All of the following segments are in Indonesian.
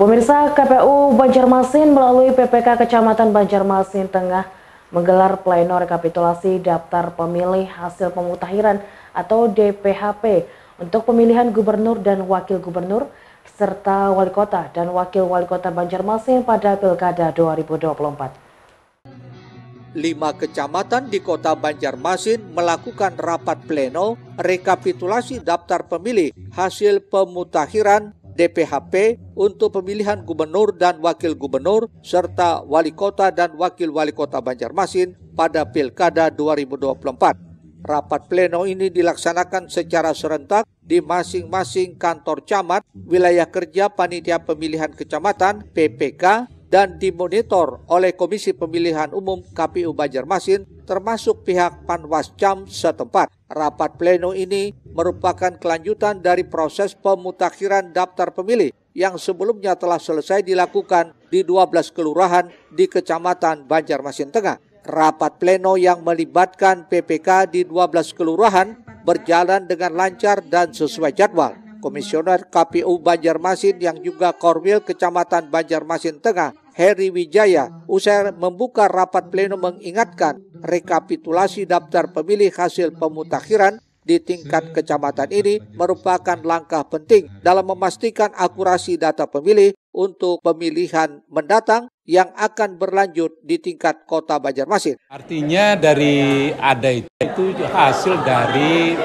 Pemirsa KPU Banjarmasin melalui PPK Kecamatan Banjarmasin Tengah menggelar pleno rekapitulasi daftar pemilih hasil pemutahiran atau DPHP untuk pemilihan gubernur dan wakil gubernur serta wali kota dan wakil wali kota Banjarmasin pada Pilkada 2024. Lima kecamatan di kota Banjarmasin melakukan rapat pleno rekapitulasi daftar pemilih hasil pemutahiran DPHP untuk pemilihan gubernur dan wakil gubernur serta wali kota dan wakil wali kota Banjarmasin pada Pilkada 2024. Rapat pleno ini dilaksanakan secara serentak di masing-masing kantor camat, wilayah kerja panitia pemilihan kecamatan (PPK) dan dimonitor oleh Komisi Pemilihan Umum KPU Banjarmasin termasuk pihak Panwascam setempat. Rapat pleno ini merupakan kelanjutan dari proses pemutakhiran daftar pemilih yang sebelumnya telah selesai dilakukan di 12 kelurahan di Kecamatan Banjarmasin Tengah. Rapat pleno yang melibatkan PPK di 12 kelurahan berjalan dengan lancar dan sesuai jadwal. Komisioner KPU Banjarmasin yang juga Korwil Kecamatan Banjarmasin Tengah Heri Wijaya hmm. usai membuka rapat pleno mengingatkan rekapitulasi daftar pemilih hasil pemutakhiran di tingkat hmm. kecamatan ini merupakan langkah penting dalam memastikan akurasi data pemilih untuk pemilihan mendatang yang akan berlanjut di tingkat kota Banjarmasin. Artinya dari ada itu, hasil dari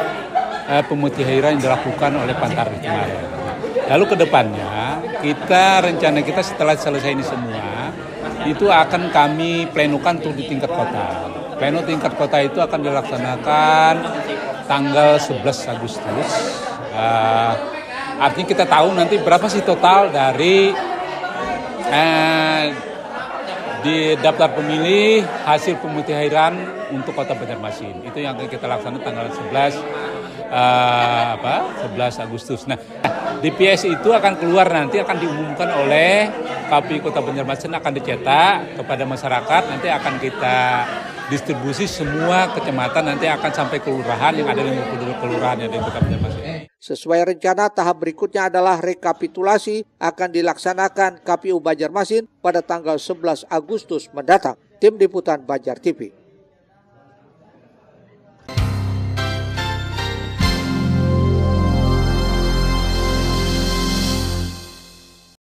eh, pemutakhiran yang dilakukan oleh Pantar kemarin. Lalu ke depannya kita rencana kita setelah selesai ini semua, itu akan kami plenokan tuh di tingkat kota. Pleno tingkat kota itu akan dilaksanakan tanggal 11 Agustus. Uh, artinya kita tahu nanti berapa sih total dari uh, di daftar pemilih hasil pemutihan untuk kota Banjarmasin. Itu yang akan kita laksanakan tanggal 11 uh, eh, apa? 11 Agustus. Nah, DPS itu akan keluar nanti akan diumumkan oleh KPU Kota Banjarmasin akan dicetak kepada masyarakat. Nanti akan kita distribusi semua kecamatan nanti akan sampai kelurahan yang ada di kelurahan yang ada di Kota Banjarmasin. Sesuai rencana, tahap berikutnya adalah rekapitulasi akan dilaksanakan KPU Banjarmasin pada tanggal 11 Agustus mendatang. Tim Liputan Banjar TV.